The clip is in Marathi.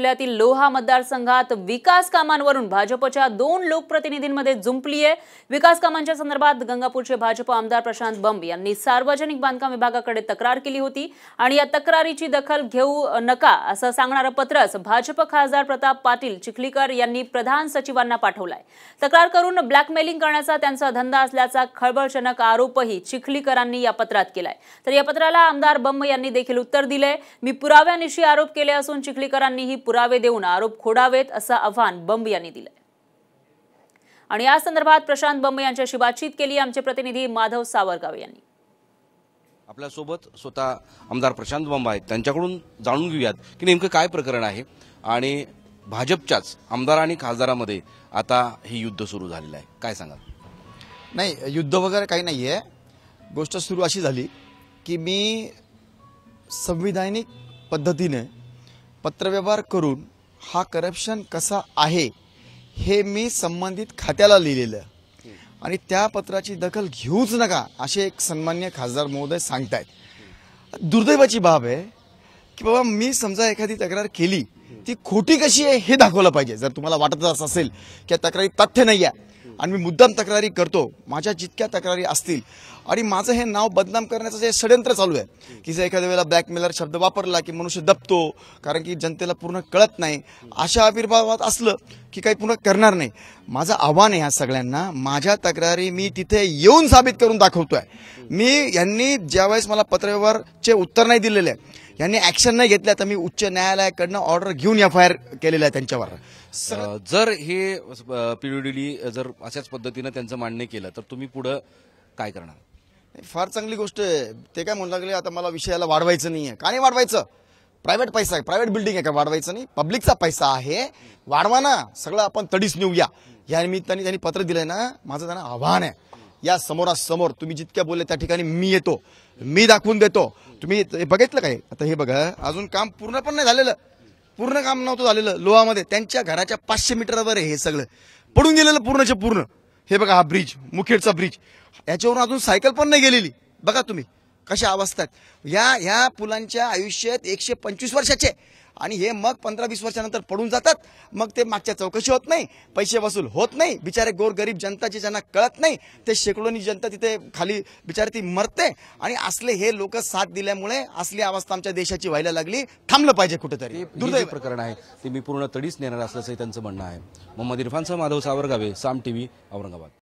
जिल्ह्यातील लोहा मतदारसंघात विकास कामांवरून भाजपच्या दोन लोकप्रतिनिधींमध्ये जुंपली आहे विकास कामांच्या संदर्भात गंगापूरचे भाजप आमदार प्रशांत बंब यांनी सार्वजनिक बांधकाम विभागाकडे तक्रार केली होती आणि या तक्रारीची दखल घेऊ नका असं सांगणारं पत्रच भाजप खासदार प्रताप पाटील चिखलीकर यांनी प्रधान सचिवांना पाठवलाय तक्रार करून ब्लॅकमेलिंग करण्याचा त्यांचा धंदा असल्याचा खळबळजनक आरोपही चिखलीकरांनी या पत्रात केलाय तर या पत्राला आमदार बंब यांनी देखील उत्तर दिलंय मी पुराव्यानिशी आरोप केले असून चिखलीकरांनी ही पुरावे देऊन आरोप खोडावेत असं आव्हान बंब यांनी दिलंय आणि या संदर्भात प्रशांत बंब यांच्याशी बातचीत केली आमचे प्रतिनिधी माधव सावरगाव यांनी आपल्यासोबत स्वतः आमदार प्रशांत बंब आहेत त्यांच्याकडून जाणून घेऊयात की नेमकं काय प्रकरण आहे आणि भाजपच्याच आमदार आणि खासदारामध्ये आता हे युद्ध सुरू झालेलं आहे काय सांगाल नाही युद्ध वगैरे काही नाही आहे गोष्ट सुरू अशी झाली की मी संविधानिक पद्धतीने पत्रव्यवहार करून हा करप्शन कसा आहे हे मी संबंधित खात्याला लिहिलेलं आणि त्या पत्राची दखल घेऊच नका असे एक सन्मान्य खासदार महोदय सांगतायत दुर्दैवाची बाब आहे की बाबा मी समजा एखादी तक्रार केली ती खोटी कशी आहे हे दाखवलं पाहिजे जर तुम्हाला वाटतच असेल की तक्रारी तथ्य नाही आहे आणि मी मुद्दाम तक्रारी करतो माझ्या जितक्या तक्रारी असतील आणि माझं हे नाव बदनाम करण्याचं जे षडयंत्र चालू आहे की जर एखाद्या वेळेला ब्लॅकमेलर शब्द वापरला की मनुष्य दबतो कारण की जनतेला पूर्ण कळत नाही अशा आविर्भावात असलं की काही पूर्ण करणार नाही माझं आव्हान आहे ह्या सगळ्यांना माझ्या तक्रारी मी तिथे येऊन साबित करून दाखवतोय मी यांनी ज्यावेळेस मला पत्रव्यवहारचे उत्तर नाही दिलेले आहे यांनी ॲक्शन नाही घेतल्या तर मी उच्च न्यायालयाकडनं ऑर्डर घेऊन एफ आय आर केलेला आहे त्यांच्यावर जर हे पीडीडीली जर अशाच पद्धतीनं त्यांचं मान्य केलं तर तुम्ही पुढं काय करणार फार चांगली गोष्ट आहे ते काय म्हणू लागले आता मला विषयाला वाढवायचं नाही आहे का नाही वाढवायचं प्रायव्हेट पैसा आहे प्रायव्हेट बिल्डिंग आहे का वाढवायचं नाही पब्लिकचा पैसा आहे वाढवा ना सगळं आपण तडीच नेऊया या निमित्ताने त्यांनी पत्र दिलंय ना माझं त्यांना आव्हान आहे या समोरासमोर तुम्ही जितक्या बोलले त्या ठिकाणी मी येतो मी दाखवून देतो तुम्ही बघितलं काय आता हे बघा अजून काम पूर्ण पण नाही झालेलं पूर्ण काम नव्हतं झालेलं लोहामध्ये त्यांच्या घराच्या पाचशे मीटरवर हे सगळं पडून गेलेलं पूर्णच्या पूर्ण हे बघा हा ब्रिज मुखेडचा ब्रिज याच्यावरून अजून सायकल पण नाही गेलेली बघा तुम्ही कशा अवस्था या ह्या पुलांच्या आयुष्यात एकशे पंचवीस वर्षाचे आणि हे मग पंधरा वीस वर्षानंतर पडून जातात मग ते मागच्या चौकशी होत नाही पैसे वसूल होत नाही बिचारे गोर गोरगरीब जनताची ज्यांना कळत नाही ते शेकडोनी जनता तिथे खाली बिचारे ती मरते आणि असले हे लोक साथ दिल्यामुळे असली अवस्था आमच्या देशाची व्हायला लागली थांबलं पाहिजे कुठेतरी दुर्दैव प्रकरण आहे ते मी पूर्ण तडीच नेणार असल्याचं त्यांचं म्हणणं आहे मोहम्मद इरफान माधव सावरगावे साम टीव्ही औरंगाबाद